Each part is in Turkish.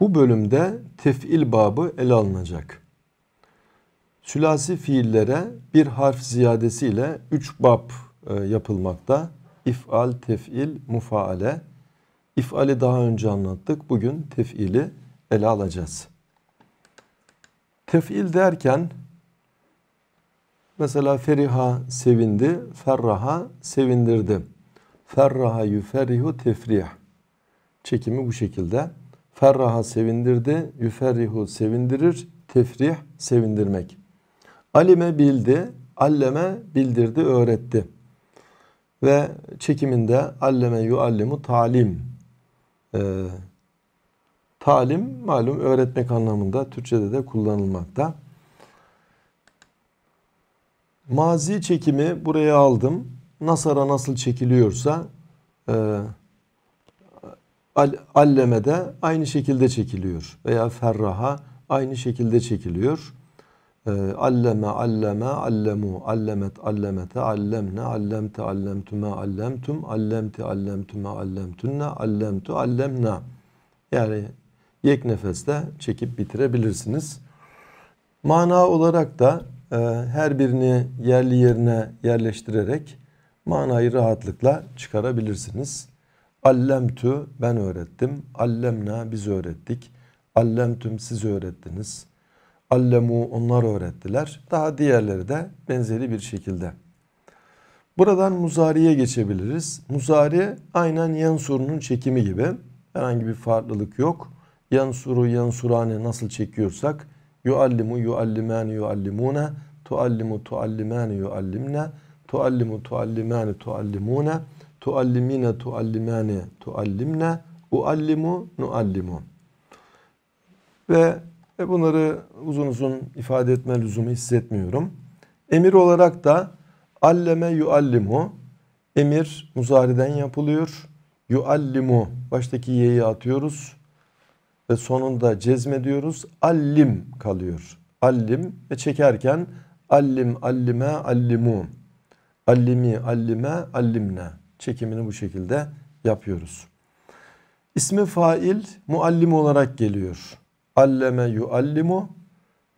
Bu bölümde tef'il babı ele alınacak. Sülasi fiillere bir harf ziyadesiyle üç bab e, yapılmakta. İf'al, tef'il, mufaale. İf'ali daha önce anlattık. Bugün tef'ili ele alacağız. Tef'il derken mesela feriha sevindi, ferraha sevindirdi. Ferraha yüferrihu tefrih. Çekimi bu şekilde. Ferraha sevindirdi, yüferrihu sevindirir, tefrih sevindirmek. Alime bildi, alleme bildirdi, öğretti. Ve çekiminde alleme yuallimu talim. Ee, talim malum öğretmek anlamında Türkçe'de de kullanılmakta. Mazi çekimi buraya aldım. Nasara nasıl çekiliyorsa e, Al, alleme de aynı şekilde çekiliyor veya ferraha aynı şekilde çekiliyor. E, alleme, alleme, allemu, allemet, allemete, allemne, allemte, allemtüme, allemtum, allemti, allemtüme, allemtünne, allemtu, allemna. Yani yek nefeste çekip bitirebilirsiniz. Mana olarak da e, her birini yerli yerine yerleştirerek manayı rahatlıkla çıkarabilirsiniz. Allemtü ben öğrettim. Allemna biz öğrettik. Allemtüm siz öğrettiniz. Allemu onlar öğrettiler. Daha diğerleri de benzeri bir şekilde. Buradan muzariye geçebiliriz. Muzari aynen yansurunun çekimi gibi. Herhangi bir farklılık yok. Yansuru yansurane nasıl çekiyorsak yuallimu yuallimani yuallimune tuallimu tuallimani yuallimne tuallimu tuallimani tuallimune tuallimine tuallimane, tuallimne uallimu nuallimu ve e, bunları uzun uzun ifade etme lüzumu hissetmiyorum. Emir olarak da alleme yuallimu emir muzariden yapılıyor. Yuallimu baştaki ye'yi atıyoruz ve sonunda cezmediyoruz. Allim kalıyor. Allim ve çekerken allim allime allimu. Allimi allime allimne çekimini bu şekilde yapıyoruz. İsmi fail muallim olarak geliyor. Alleme yuallimu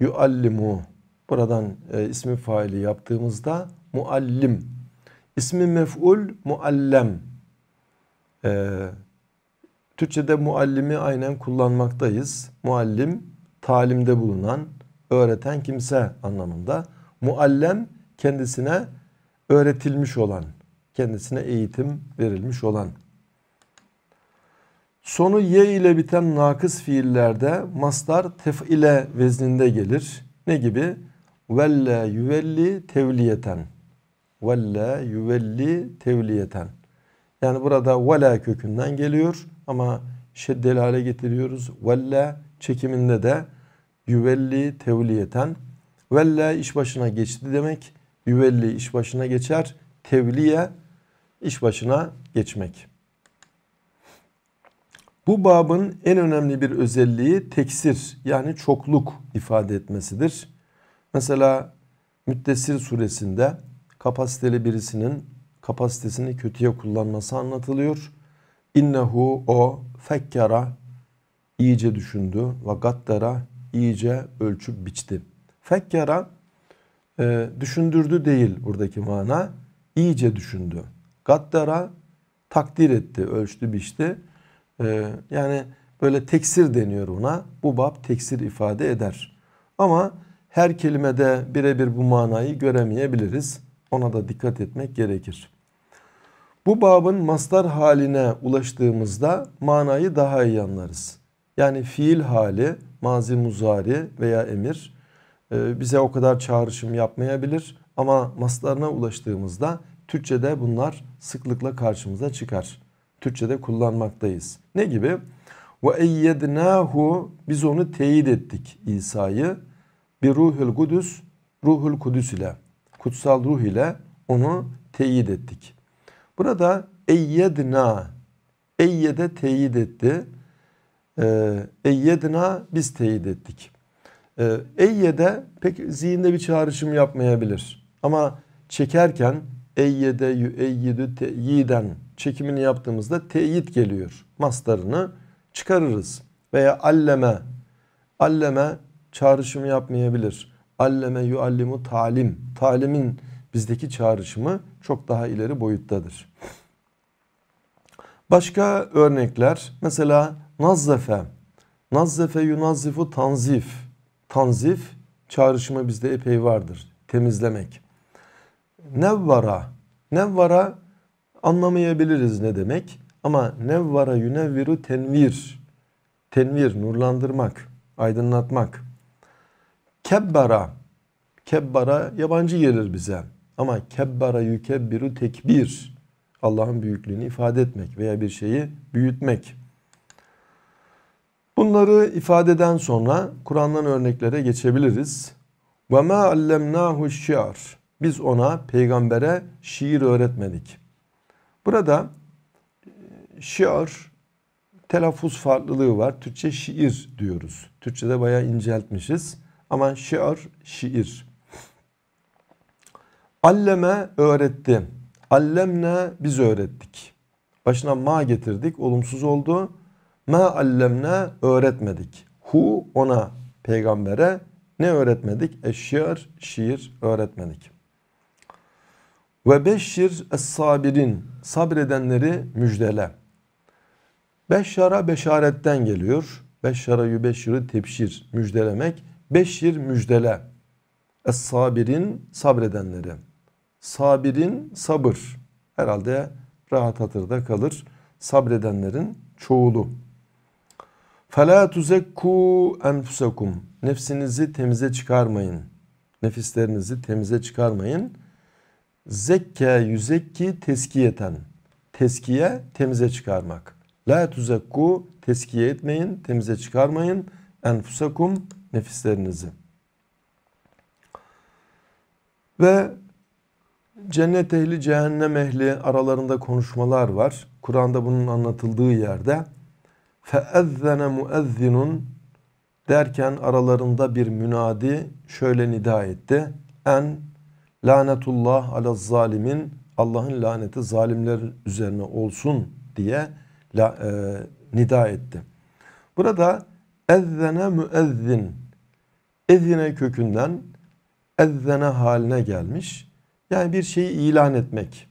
yuallimu. Buradan e, ismi faili yaptığımızda muallim. İsmi mef'ul muallem. E, Türkçe'de muallimi aynen kullanmaktayız. Muallim talimde bulunan, öğreten kimse anlamında. Muallem kendisine öğretilmiş olan kendisine eğitim verilmiş olan. Sonu ye ile biten nakıs fiillerde mastar ile vezninde gelir. Ne gibi? Velle yüvelli tevliyeten. Velle yüvelli tevliyeten. Yani burada vela kökünden geliyor ama şeddeli hale getiriyoruz. Velle çekiminde de yüvelli tevliyeten. Velle iş başına geçti demek. Yüvelli iş başına geçer. Tevliye iş başına geçmek. Bu babın en önemli bir özelliği teksir yani çokluk ifade etmesidir. Mesela Müddessir suresinde kapasiteli birisinin kapasitesini kötüye kullanması anlatılıyor. İnnehu o fekkara iyice düşündü ve gaddara iyice ölçüp biçti. Fekkara e, düşündürdü değil buradaki mana iyice düşündü. Gaddara takdir etti, ölçtü, biçti. Ee, yani böyle teksir deniyor ona. Bu bab teksir ifade eder. Ama her kelimede birebir bu manayı göremeyebiliriz. Ona da dikkat etmek gerekir. Bu babın mastar haline ulaştığımızda manayı daha iyi anlarız. Yani fiil hali, mazi muzari veya emir e, bize o kadar çağrışım yapmayabilir ama maslarına ulaştığımızda Türkçe'de bunlar sıklıkla karşımıza çıkar. Türkçe'de kullanmaktayız. Ne gibi? Ve eyyednahu biz onu teyit ettik İsa'yı bir ruhul kudüs, ruhul kudüs ile kutsal ruh ile onu teyit ettik. Burada eyyedna eyyede teyit etti. Ee, eyyedna biz teyit ettik. Ee, eyyede pek zihinde bir çağrışım yapmayabilir. Ama çekerken eyyede yüeyyidü teyiden çekimini yaptığımızda teyit geliyor. Mastarını çıkarırız. Veya alleme alleme çağrışımı yapmayabilir. Alleme yuallimu talim. Talimin bizdeki çağrışımı çok daha ileri boyuttadır. Başka örnekler mesela nazzefe. Nazzefe yunazzifu tanzif. Tanzif çağrışımı bizde epey vardır. Temizlemek. Nevvara. Nevvara anlamayabiliriz ne demek. Ama nevvara yünevviru tenvir. Tenvir, nurlandırmak, aydınlatmak. Kebbara. Kebbara yabancı gelir bize. Ama kebbara yükebbiru tekbir. Allah'ın büyüklüğünü ifade etmek veya bir şeyi büyütmek. Bunları ifade ifadeden sonra Kur'an'dan örneklere geçebiliriz. Ve ma allemnahu şiar. Biz ona, peygambere şiir öğretmedik. Burada e, şiir telaffuz farklılığı var. Türkçe şiir diyoruz. Türkçe'de bayağı inceltmişiz. Ama şiir şiir. Alleme öğretti. Allemne biz öğrettik. Başına ma getirdik. Olumsuz oldu. Ma allemne öğretmedik. Hu ona peygambere ne öğretmedik? Eşyar şiir öğretmedik. Ve beşşir es-sabirin sabredenleri müjdele. Beşşara beşaretten geliyor. Beşşara yübeşşiri tepşir müjdelemek. Beşşir müjdele. Es-sabirin sabredenleri. Sabirin sabır. Herhalde rahat hatırda kalır. Sabredenlerin çoğulu. فَلَا تُزَكُّوا اَنْفُسَكُمْ Nefsinizi temize çıkarmayın. Nefislerinizi temize çıkarmayın. Zekke yüzekki teskiyeten. Teskiye temize çıkarmak. La tuzekku teskiye etmeyin, temize çıkarmayın. Enfusakum nefislerinizi. Ve cennet ehli, cehennem ehli aralarında konuşmalar var. Kur'an'da bunun anlatıldığı yerde فَاَذَّنَ مُؤَذِّنٌ derken aralarında bir münadi şöyle nida etti. En Lanetullah ala zalimin Allah'ın laneti zalimler üzerine olsun diye la, e, nida etti. Burada ezzene müezzin ezine kökünden ezzene haline gelmiş. Yani bir şeyi ilan etmek.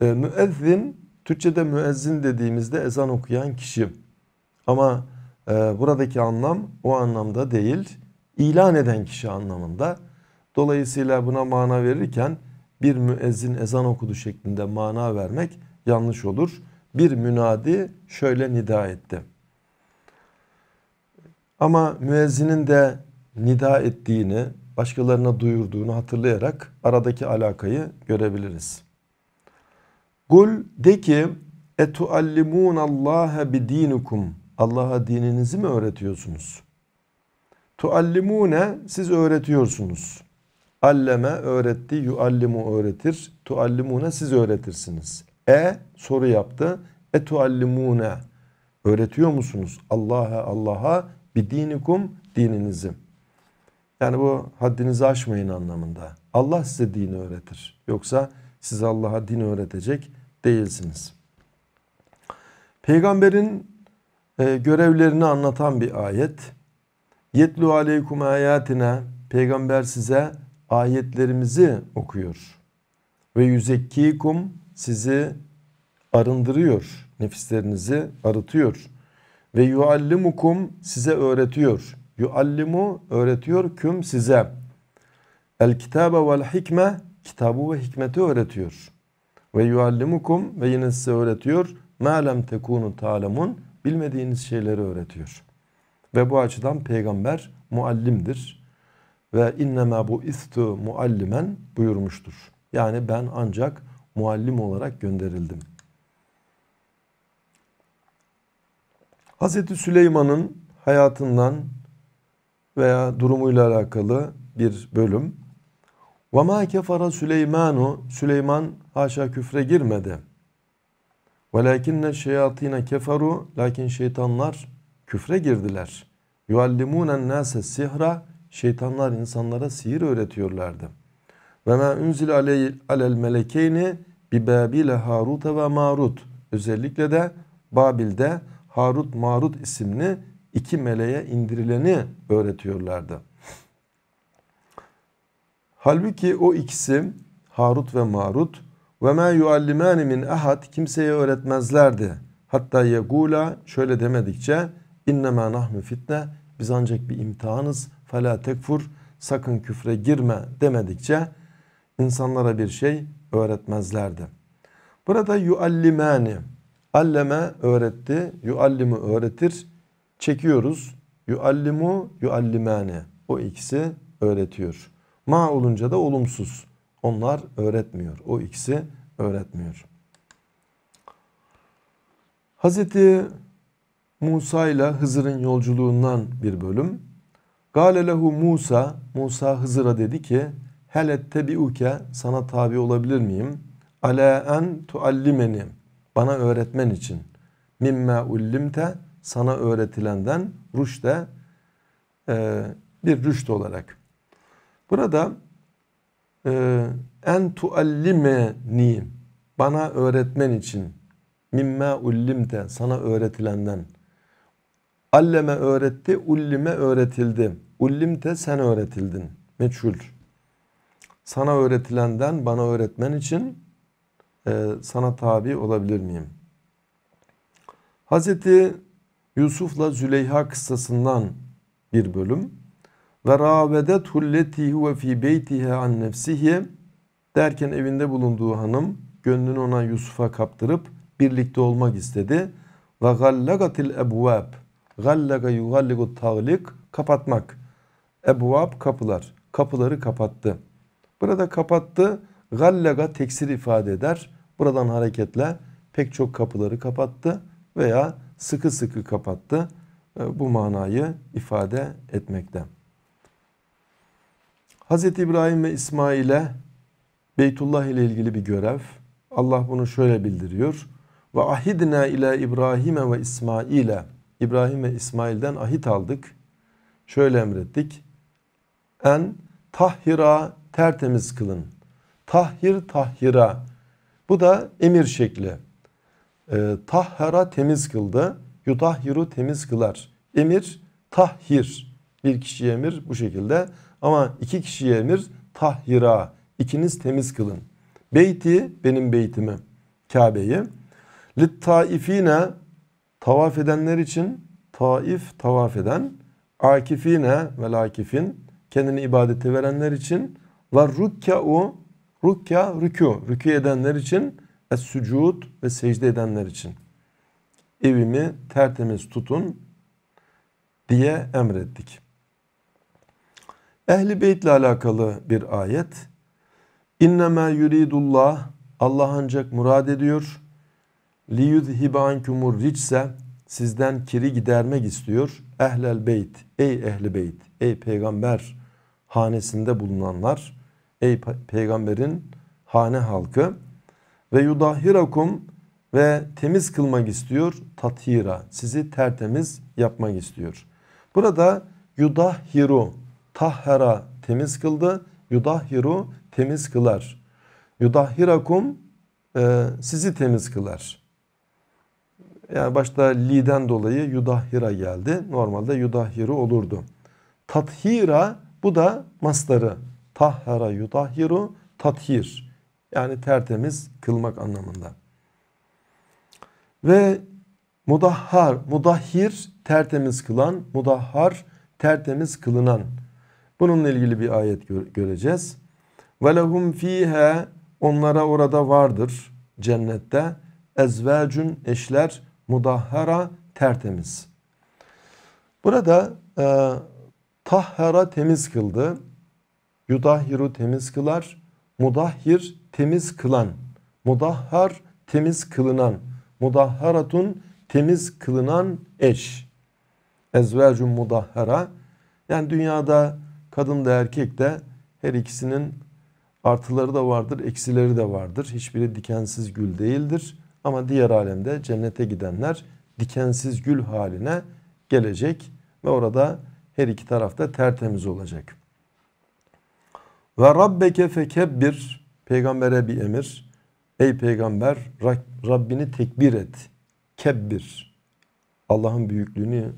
E, müezzin Türkçe'de müezzin dediğimizde ezan okuyan kişi. Ama e, buradaki anlam o anlamda değil. İlan eden kişi anlamında. Dolayısıyla buna mana verirken bir müezzin ezan okudu şeklinde mana vermek yanlış olur. Bir münadi şöyle nida etti. Ama müezzinin de nida ettiğini, başkalarına duyurduğunu hatırlayarak aradaki alakayı görebiliriz. Kul de ki etuallimunallaha bidinukum Allah'a dininizi mi öğretiyorsunuz? Tuallimune siz öğretiyorsunuz. Alleme öğretti, yuallimu öğretir, tuallimune siz öğretirsiniz. E soru yaptı. E tuallimune öğretiyor musunuz Allah'a Allah'a bir dinikum dininizi. Yani bu haddinizi aşmayın anlamında. Allah size dini öğretir. Yoksa siz Allah'a din öğretecek değilsiniz. Peygamberin e, görevlerini anlatan bir ayet. Yetlu aleykum ayatina peygamber size ayetlerimizi okuyor. Ve yüzekkikum sizi arındırıyor. Nefislerinizi arıtıyor. Ve yuallimukum size öğretiyor. Yuallimu öğretiyor küm size. El kitabe vel hikme kitabı ve hikmeti öğretiyor. Ve yuallimukum ve yine size öğretiyor. Ma lem tekunu talemun bilmediğiniz şeyleri öğretiyor. Ve bu açıdan peygamber muallimdir ve innema bu istu muallimen buyurmuştur. Yani ben ancak muallim olarak gönderildim. Hazreti Süleyman'ın hayatından veya durumuyla alakalı bir bölüm. وَمَا كَفَرَ Süleymanu Süleyman haşa küfre girmedi. وَلَاكِنَّ şeyatine keferu Lakin şeytanlar küfre girdiler. يُعَلِّمُونَ النَّاسَ sihra şeytanlar insanlara sihir öğretiyorlardı. Ve ma unzil alel melekeyni bi babile Harut ve Marut. Özellikle de Babil'de Harut Marut isimli iki meleğe indirileni öğretiyorlardı. Halbuki o ikisi Harut ve Marut ve ma yuallimani min ahad kimseye öğretmezlerdi. Hatta yegula şöyle demedikçe innema nahnu fitne biz ancak bir imtihanız فَلَا tekfur sakın küfre girme demedikçe insanlara bir şey öğretmezlerdi. Burada yuallimani alleme öğretti, yuallimu öğretir. Çekiyoruz. Yuallimu yuallimani. O ikisi öğretiyor. Ma olunca da olumsuz. Onlar öğretmiyor. O ikisi öğretmiyor. Hazreti Musa ile Hızır'ın yolculuğundan bir bölüm. Gale Musa, Musa Hızır'a dedi ki Helet tebiuke sana tabi olabilir miyim? Ale en tuallimeni bana öğretmen için. Mimme ullimte sana öğretilenden rüşte e, bir rüşt olarak. Burada e, en tuallimeni bana öğretmen için mimme ullimte sana öğretilenden Alleme öğretti, ullime öğretildi. Ullimte sen öğretildin. Meçhul. Sana öğretilenden bana öğretmen için e, sana tabi olabilir miyim? Hazreti Yusuf'la Züleyha kıssasından bir bölüm. Ve râvedet hulleti huve fî beytihe an nefsihi derken evinde bulunduğu hanım gönlünü ona Yusuf'a kaptırıp birlikte olmak istedi. Ve gallagatil ebvâb Gallaka yugalliku tağlik kapatmak. Ebvab kapılar. Kapıları kapattı. Burada kapattı. Gallaka teksir ifade eder. Buradan hareketle pek çok kapıları kapattı veya sıkı sıkı kapattı. Ee, bu manayı ifade etmekte. Hz. İbrahim ve İsmail'e Beytullah ile ilgili bir görev. Allah bunu şöyle bildiriyor. Ve ahidna ile İbrahim'e ve İsmail'e İbrahim ve İsmail'den ahit aldık. Şöyle emrettik. En tahhira tertemiz kılın. Tahhir tahhira. Bu da emir şekli. E, tahhara temiz kıldı. Yutahhiru temiz kılar. Emir tahhir. Bir kişiye emir bu şekilde. Ama iki kişiye emir tahhira. İkiniz temiz kılın. Beyti benim beytimi. Kabe'yi. Littaifine Tavaf edenler için taif tavaf eden, akifine ve lakifin kendini ibadete verenler için ve rukkâ'u rukka rükû, rükû edenler için es sucud ve secde edenler için. Evimi tertemiz tutun diye emrettik. Ehli Beyt'le alakalı bir ayet. İnnemâ yuridullah Allah ancak murad ediyor liyudhibe ankumur ricse sizden kiri gidermek istiyor. Ehlel beyt, ey ehli beyt, ey peygamber hanesinde bulunanlar, ey peygamberin hane halkı ve yudahirakum ve temiz kılmak istiyor tathira sizi tertemiz yapmak istiyor. Burada yudahiru tahhara temiz kıldı. Yudahiru temiz kılar. Yudahirakum e, sizi temiz kılar. Yani başta li'den dolayı yudahira geldi. Normalde yudahhiru olurdu. Tathira bu da masları. Tahhara yudahhiru tathir. Yani tertemiz kılmak anlamında. Ve mudahhar, mudahhir tertemiz kılan, mudahhar tertemiz kılınan. Bununla ilgili bir ayet gö göreceğiz. وَلَهُمْ ف۪يهَا Onlara orada vardır cennette. Ezvacun eşler Mudahhara tertemiz. Burada e, tahhara temiz kıldı. Yudahhiru temiz kılar. Mudahhir temiz kılan. Mudahhar temiz kılınan. Mudahharatun temiz kılınan eş. Ezvecun mudahhara. Yani dünyada kadın da erkek de her ikisinin artıları da vardır, eksileri de vardır. Hiçbiri dikensiz gül değildir. Ama diğer alemde cennete gidenler dikensiz gül haline gelecek ve orada her iki tarafta tertemiz olacak. Ve rabbeke fekebbir peygambere bir emir. Ey peygamber Rabbini tekbir et. Kebbir. Allah'ın büyüklüğünü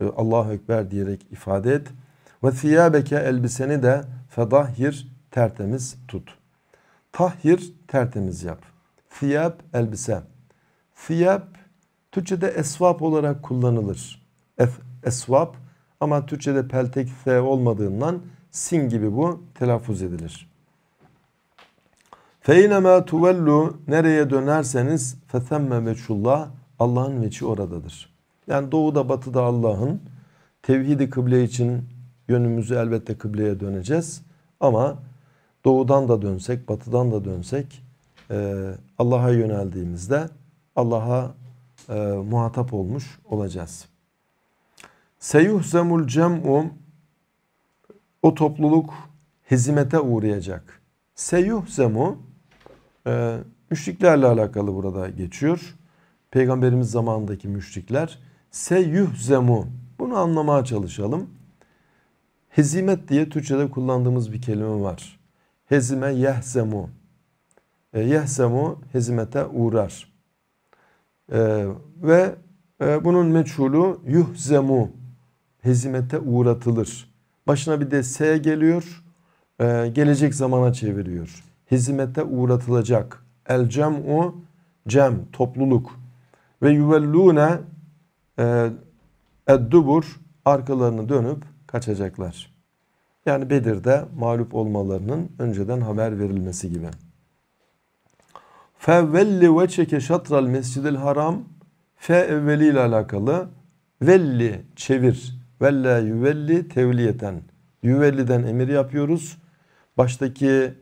e, Allahu Ekber diyerek ifade et. Ve siyabeke elbiseni de fedahhir tertemiz tut. Tahhir tertemiz yap. Thiyab elbise. Thiyab Türkçe'de esvap olarak kullanılır. esvap ama Türkçe'de peltek th olmadığından sin gibi bu telaffuz edilir. Feynemâ tuvellu nereye dönerseniz fethemme veçullah Allah'ın veçi oradadır. Yani doğuda batıda Allah'ın tevhidi kıble için yönümüzü elbette kıbleye döneceğiz. Ama doğudan da dönsek batıdan da dönsek ee, Allah'a yöneldiğimizde Allah'a e, muhatap olmuş olacağız. Seyuhzemul cem'um o topluluk hizmete uğrayacak. Seyuhzemu e, müşriklerle alakalı burada geçiyor. Peygamberimiz zamanındaki müşrikler seyuhzemu bunu anlamaya çalışalım. Hizmet diye Türkçe'de kullandığımız bir kelime var. Hezime yehzemu e, yehsemu hizmete uğrar. E, ve e, bunun meçhulü yuhzemu hizmete uğratılır. Başına bir de S geliyor. gelecek zamana çeviriyor. Hizmete uğratılacak. El cem'u cem topluluk. Ve yuvellune eddubur arkalarını dönüp kaçacaklar. Yani Bedir'de mağlup olmalarının önceden haber verilmesi gibi. Fevelli veçeke şatral mescidil haram. Fe evveli ile alakalı. Velli çevir. Vella yüvelli tevliyeten. Yüvelliden emir yapıyoruz. Baştaki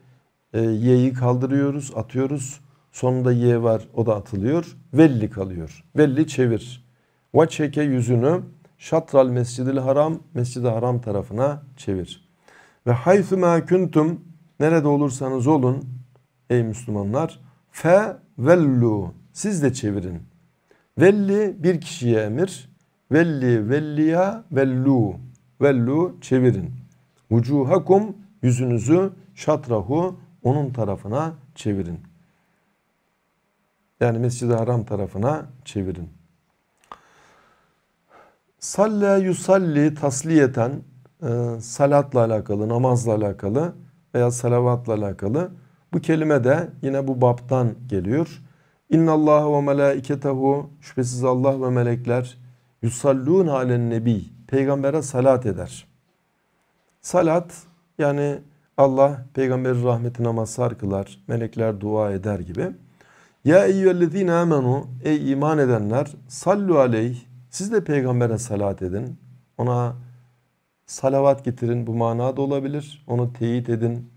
e, y'yi kaldırıyoruz, atıyoruz. Sonunda ye var, o da atılıyor. Velli kalıyor. Velli çevir. Ve çeke yüzünü şatral mescidil haram, mescid-i haram tarafına çevir. Ve hayfü mâ kuntum, nerede olursanız olun ey Müslümanlar, Fe vellu siz de çevirin. Velli bir kişiye emir. Velli velliya vellu. Vellu çevirin. Vucuhakum yüzünüzü şatrahu onun tarafına çevirin. Yani Mescid-i Haram tarafına çevirin. Salle yusalli tasliyeten e, salatla alakalı, namazla alakalı veya salavatla alakalı bu kelime de yine bu baptan geliyor. İnnallâhe ve melâiketehu şüphesiz Allah ve melekler yusallûn alen nebi peygambere salat eder. Salat yani Allah peygamberi rahmetine mazhar kılar, melekler dua eder gibi. Ya eyyühellezine amenu ey iman edenler sallu aleyh siz de peygambere salat edin. Ona salavat getirin bu manada olabilir. Onu teyit edin,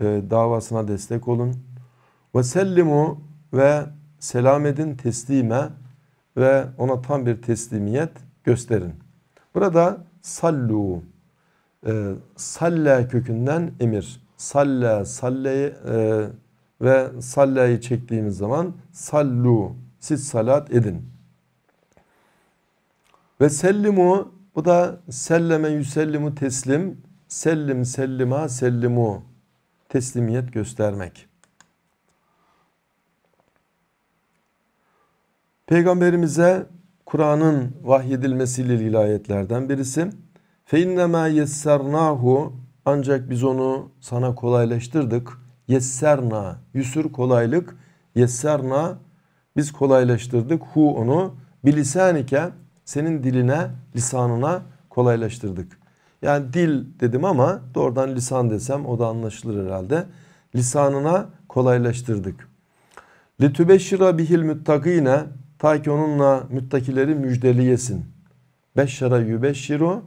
e, davasına destek olun. Ve sellimu ve selam edin teslime ve ona tam bir teslimiyet gösterin. Burada sallu e, salle kökünden emir. Salle, salle e, ve salleyi çektiğimiz zaman sallu siz salat edin. Ve sellimu bu da selleme yüsellimu teslim sellim sellima sellimu teslimiyet göstermek. Peygamberimize Kur'an'ın vahyedilmesiyle ilgili ayetlerden birisi. فَاِنَّمَا يَسَّرْنَاهُ Ancak biz onu sana kolaylaştırdık. Yesserna, yüsür kolaylık. Yesserna, biz kolaylaştırdık. Hu onu bilisanike, senin diline, lisanına kolaylaştırdık. Yani dil dedim ama doğrudan lisan desem o da anlaşılır herhalde. Lisanına kolaylaştırdık. Litübeşşira bihil müttakine ta ki onunla müttakileri müjdeliyesin. Beşşara yübeşşiru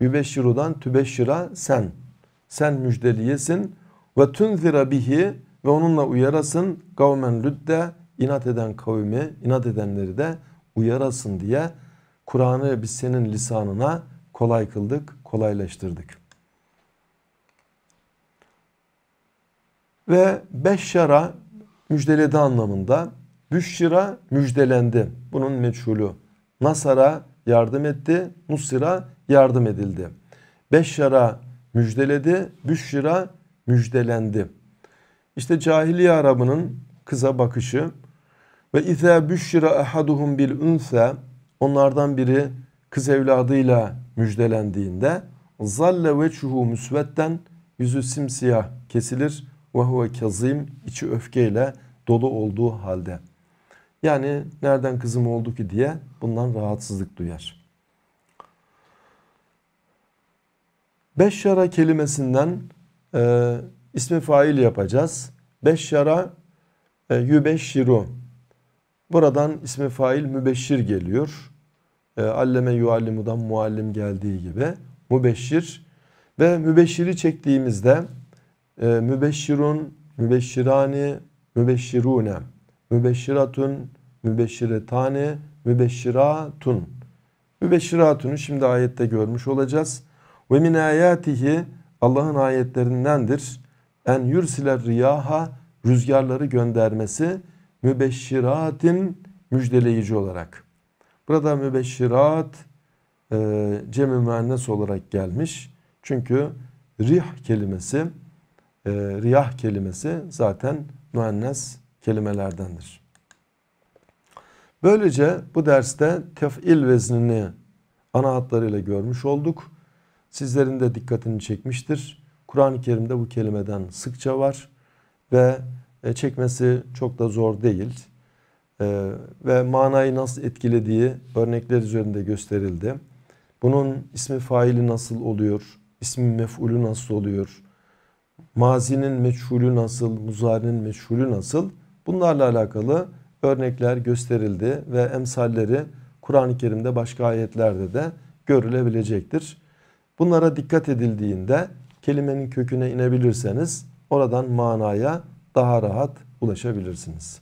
yübeşşirudan tübeşşira sen. Sen müjdeliyesin ve tunzira bihi ve onunla uyarasın kavmen lüdde inat eden kavmi inat edenleri de uyarasın diye Kur'an'ı biz senin lisanına kolay kıldık, kolaylaştırdık. Ve beş beşşara müjdeledi anlamında. Büşşira müjdelendi. Bunun meçhulü. Nasara yardım etti. Nusira yardım edildi. Beşşara müjdeledi. Büşşira müjdelendi. İşte cahiliye Arabının kıza bakışı ve izâ büşşira ehaduhum bil ünse onlardan biri kız evladıyla müjdelendiğinde zalle veçuhu müsvedden yüzü simsiyah kesilir ve huve kazim içi öfkeyle dolu olduğu halde. Yani nereden kızım oldu ki diye bundan rahatsızlık duyar. Beşşara kelimesinden e, ismi fail yapacağız. Beşşara e, yübeşşiru. Buradan ismi fail mübeşşir geliyor. E, alleme yuallimudan muallim geldiği gibi mübeşşir ve mübeşşiri çektiğimizde e, mübeşşirun, mübeşşirani, mübeşşirune, mübeşşiratun, mübeşşiretani, mübeşşiratun. Mübeşşiratunu şimdi ayette görmüş olacağız. Ve min ayatihi Allah'ın ayetlerindendir. En yürsiler riyaha rüzgarları göndermesi mübeşşiratin müjdeleyici olarak. Burada mübeşşirat e, cem-i müennes olarak gelmiş. Çünkü rih kelimesi, e, riyah kelimesi zaten müennes kelimelerdendir. Böylece bu derste tef'il veznini ana hatlarıyla görmüş olduk. Sizlerin de dikkatini çekmiştir. Kur'an-ı Kerim'de bu kelimeden sıkça var ve e, çekmesi çok da zor değil. Ee, ve manayı nasıl etkilediği örnekler üzerinde gösterildi. Bunun ismi faili nasıl oluyor, ismi mef'ulü nasıl oluyor, mazinin meçhulü nasıl, muzarinin meçhulü nasıl bunlarla alakalı örnekler gösterildi ve emsalleri Kur'an-ı Kerim'de başka ayetlerde de görülebilecektir. Bunlara dikkat edildiğinde kelimenin köküne inebilirseniz oradan manaya daha rahat ulaşabilirsiniz.